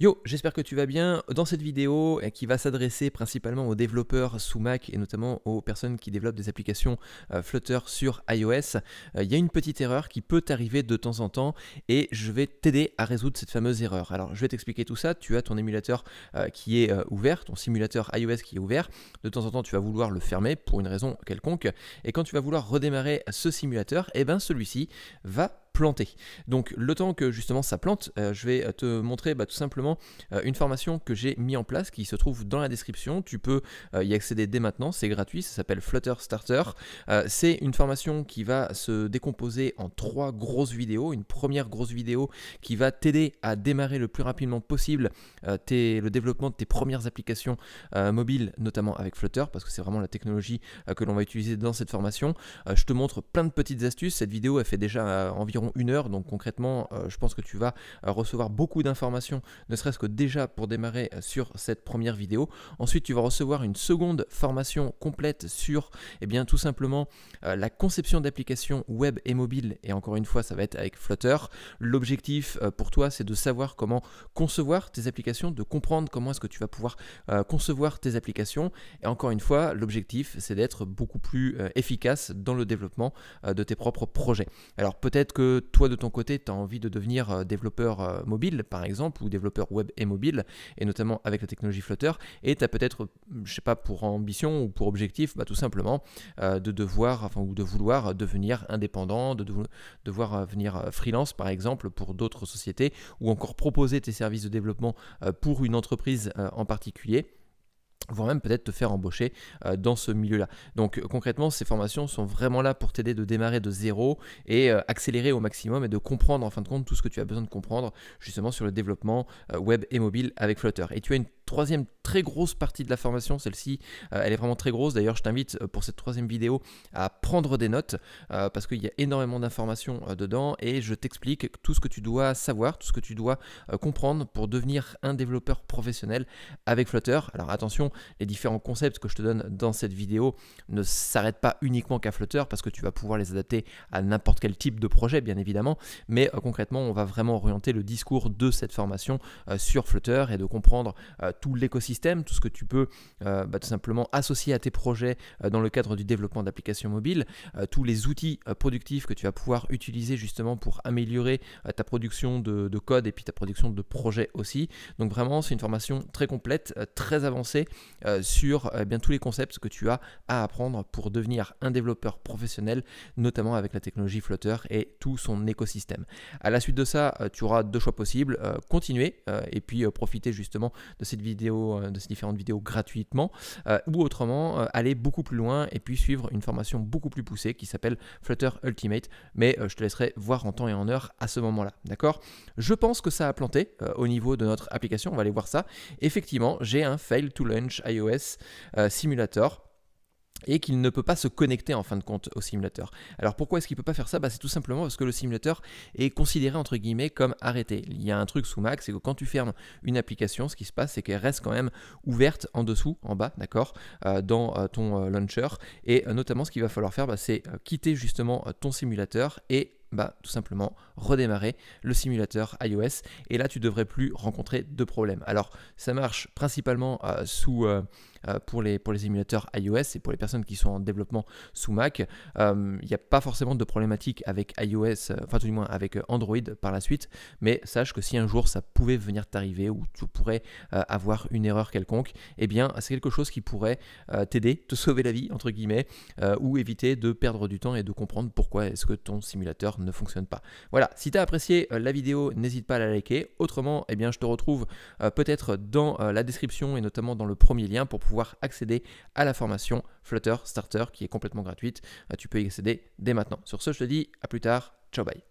Yo, j'espère que tu vas bien. Dans cette vidéo eh, qui va s'adresser principalement aux développeurs sous Mac et notamment aux personnes qui développent des applications euh, Flutter sur iOS, euh, il y a une petite erreur qui peut t'arriver de temps en temps et je vais t'aider à résoudre cette fameuse erreur. Alors je vais t'expliquer tout ça. Tu as ton émulateur euh, qui est ouvert, ton simulateur iOS qui est ouvert. De temps en temps, tu vas vouloir le fermer pour une raison quelconque. Et quand tu vas vouloir redémarrer ce simulateur, eh ben celui-ci va planter. Donc le temps que justement ça plante, euh, je vais euh, te montrer bah, tout simplement euh, une formation que j'ai mis en place qui se trouve dans la description. Tu peux y accéder dès maintenant, c'est gratuit, ça s'appelle Flutter Starter. c'est une formation qui va se décomposer en trois grosses vidéos. Une première grosse vidéo qui va t'aider à démarrer le plus rapidement possible le développement de tes premières applications mobiles, notamment avec Flutter, parce que c'est vraiment la technologie que l'on va utiliser dans cette formation. je te montre plein de petites astuces. Cette vidéo elle fait déjà environ une heure. Donc concrètement, euh, je pense que tu vas euh, recevoir beaucoup d'informations, ne serait-ce que déjà pour démarrer euh, sur cette première vidéo. Ensuite, tu vas recevoir une seconde formation complète sur, et eh bien, tout simplement la conception d'applications web et mobile. Et encore une fois, ça va être avec Flutter. L'objectif pour toi, c'est de savoir comment concevoir tes applications, de comprendre comment est-ce que tu vas pouvoir concevoir tes applications. Et encore une fois, l'objectif, c'est d'être beaucoup plus efficace dans le développement de tes propres projets. Alors peut-être que toi de ton côté, tu as envie de devenir euh, développeur euh, mobile, par exemple, ou développeur web et mobile, et notamment avec la technologie Flutter, et tu as peut-être, je sais pas, pour ambition ou pour objectif, bah, tout simplement, euh, de devoir, ou de vouloir devenir indépendant, de devoir venir freelance, par exemple, pour d'autres sociétés, ou encore proposer tes services de développement pour une entreprise en particulier voire même peut-être te faire embaucher euh, dans ce milieu-là. Donc euh, concrètement, ces formations sont vraiment là pour t'aider de démarrer de zéro et euh, accélérer au maximum et de comprendre en fin de compte tout ce que tu as besoin de comprendre justement sur le développement web et mobile avec Flutter. Et tu as une troisième très grosse partie de la formation. Celle-ci, euh, elle est vraiment très grosse. D'ailleurs, je t'invite euh, pour cette troisième vidéo à prendre des notes euh, parce qu'il y a énormément d'informations dedans et je t'explique tout ce que tu dois savoir, tout ce que tu dois comprendre pour devenir un développeur professionnel avec Flutter. Alors attention, les différents concepts que je te donne dans cette vidéo ne s'arrêtent pas uniquement qu'à Flutter parce que tu vas pouvoir les adapter à n'importe quel type de projet, bien évidemment. Mais concrètement, on va vraiment orienter le discours de cette formation sur Flutter et de comprendre tout l'écosystème, tout ce que tu peux euh, bah, tout simplement associer à tes projets euh, dans le cadre du développement d'applications mobiles, euh, tous les outils productifs que tu vas pouvoir utiliser justement pour améliorer ta production de, code et puis ta production de projets aussi. Donc vraiment, c'est une formation très complète, très avancée sur eh bien tous les concepts que tu as à apprendre pour devenir un développeur professionnel, notamment avec la technologie Flutter et tout son écosystème. À la suite de ça, tu auras deux choix possibles continuer et puis profiter justement de cette vidéo euh, de ces différentes vidéos gratuitement, euh, ou autrement euh, aller beaucoup plus loin et puis suivre une formation beaucoup plus poussée qui s'appelle Flutter Ultimate, mais je te laisserai voir en temps et en heure à ce moment-là, d'accord Je pense que ça a planté au niveau de notre application, on va aller voir ça. Effectivement, j'ai un fail to launch iOS simulator et qu'il ne peut pas se connecter en fin de compte au simulateur. Alors pourquoi est-ce qu'il ne peut pas faire ça bah, C'est tout simplement parce que le simulateur est considéré entre guillemets comme arrêté. Il y a un truc sous Mac, c'est que quand tu fermes une application, ce qui se passe, c'est qu'elle reste quand même ouverte en dessous, en bas, d'accord, euh, dans euh, ton euh, launcher. Et notamment ce qu'il va falloir faire, bah, c'est quitter justement ton simulateur et bah, tout simplement redémarrer le simulateur iOS et là tu devrais plus rencontrer de problèmes. Alors ça marche principalement sous, euh, pour, les, pour les iOS et pour les personnes qui sont en développement sous Mac. Il euh, n'y a pas forcément de problématique avec iOS, euh, enfin tout du moins avec Android par la suite, mais sache que si un jour ça pouvait venir t'arriver ou tu pourrais avoir une erreur quelconque, eh bien c'est quelque chose qui pourrait t'aider, te sauver la vie, entre guillemets, ou éviter de perdre du temps et de comprendre pourquoi est-ce que ton simulateur ne fonctionne pas. Voilà, si tu as apprécié la vidéo, n'hésite pas à la liker. Autrement, eh bien, je te retrouve peut-être dans la description et notamment dans le premier lien pour pouvoir accéder à la formation Flutter Starter qui est complètement gratuite. Euh, tu peux y accéder dès maintenant. Sur ce, je te dis à plus tard. Ciao bye.